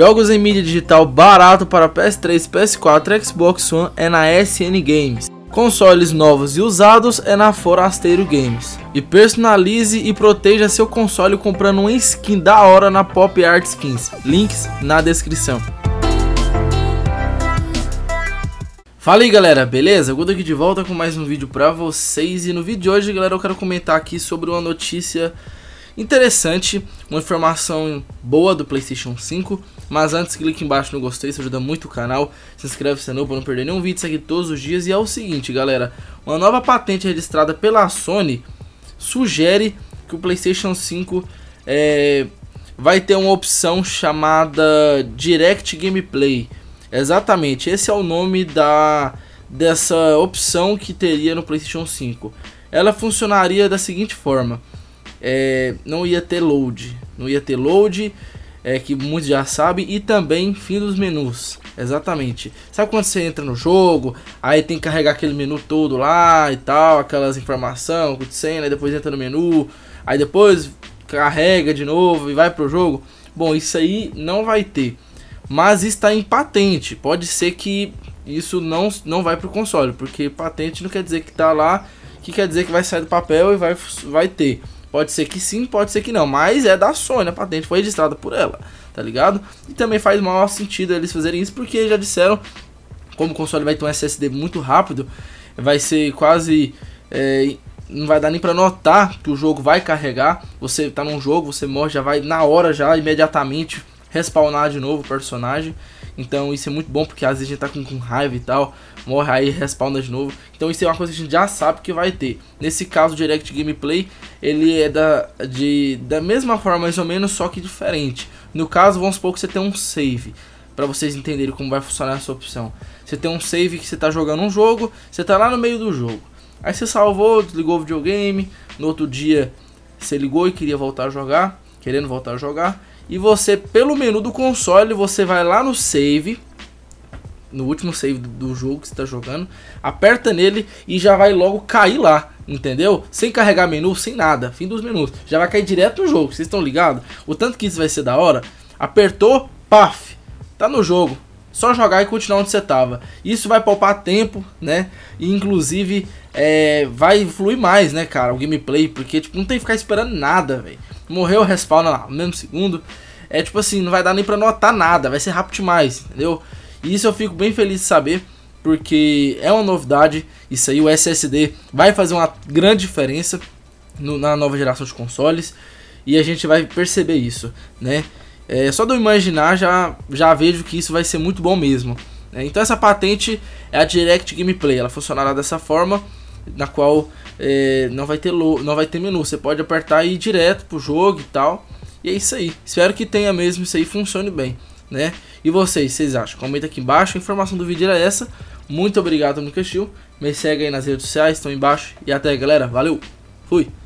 Jogos em mídia digital barato para PS3, PS4, Xbox One é na SN Games. Consoles novos e usados é na Forasteiro Games. E personalize e proteja seu console comprando uma skin da hora na Pop Art Skins. Links na descrição. Fala aí galera, beleza? Guto aqui de volta com mais um vídeo pra vocês e no vídeo de hoje galera eu quero comentar aqui sobre uma notícia interessante, uma informação boa do PlayStation 5. Mas antes, clique embaixo no gostei, isso ajuda muito o canal. Se inscreve se é novo para não perder nenhum vídeo, segue todos os dias. E é o seguinte, galera: uma nova patente registrada pela Sony sugere que o PlayStation 5 é, vai ter uma opção chamada Direct Gameplay. Exatamente, esse é o nome da dessa opção que teria no PlayStation 5. Ela funcionaria da seguinte forma: é, não ia ter load. Não ia ter load, é, que muitos já sabem, e também fim dos menus. Exatamente. Sabe quando você entra no jogo, aí tem que carregar aquele menu todo lá e tal, aquelas informações, de aí depois entra no menu, aí depois carrega de novo e vai pro jogo? Bom, isso aí não vai ter. Mas está em patente. Pode ser que isso não, não vai pro console, porque patente não quer dizer que tá lá, que quer dizer que vai sair do papel e vai, vai ter. Pode ser que sim, pode ser que não, mas é da Sony, a patente foi registrada por ela, tá ligado? E também faz maior sentido eles fazerem isso, porque já disseram, como o console vai ter um SSD muito rápido, vai ser quase... É, não vai dar nem para notar que o jogo vai carregar, você tá num jogo, você morre, já vai na hora já, imediatamente, respawnar de novo o personagem. Então isso é muito bom, porque às vezes a gente tá com, com raiva e tal, morre aí respawna de novo. Então isso é uma coisa que a gente já sabe que vai ter. Nesse caso, o Direct Gameplay, ele é da, de, da mesma forma mais ou menos, só que diferente. No caso, vamos supor que você tem um save, para vocês entenderem como vai funcionar essa opção. Você tem um save que você tá jogando um jogo, você tá lá no meio do jogo. Aí você salvou, desligou o videogame, no outro dia você ligou e queria voltar a jogar, querendo voltar a jogar. E você, pelo menu do console, você vai lá no save, no último save do jogo que você está jogando, aperta nele e já vai logo cair lá, entendeu? Sem carregar menu, sem nada, fim dos menus. Já vai cair direto no jogo, vocês estão ligados? O tanto que isso vai ser da hora, apertou, paf, tá no jogo. Só jogar e continuar onde você tava. Isso vai poupar tempo, né? E inclusive é, vai fluir mais, né, cara, o gameplay, porque tipo, não tem que ficar esperando nada, velho. Morreu, respawna lá, no mesmo segundo. É tipo assim, não vai dar nem pra notar nada, vai ser rápido demais, entendeu? E isso eu fico bem feliz de saber, porque é uma novidade. Isso aí, o SSD vai fazer uma grande diferença no, na nova geração de consoles. E a gente vai perceber isso, né? É, só de eu imaginar já, já vejo que isso vai ser muito bom mesmo. Né? Então essa patente é a Direct Gameplay, ela funcionará dessa forma na qual é, não, vai ter não vai ter menu. Você pode apertar e ir direto pro jogo e tal. E é isso aí. Espero que tenha mesmo isso aí funcione bem, né? E vocês, vocês acham? Comenta aqui embaixo. A informação do vídeo era essa. Muito obrigado, Nicastil. Me segue aí nas redes sociais, estão embaixo. E até, galera. Valeu. Fui.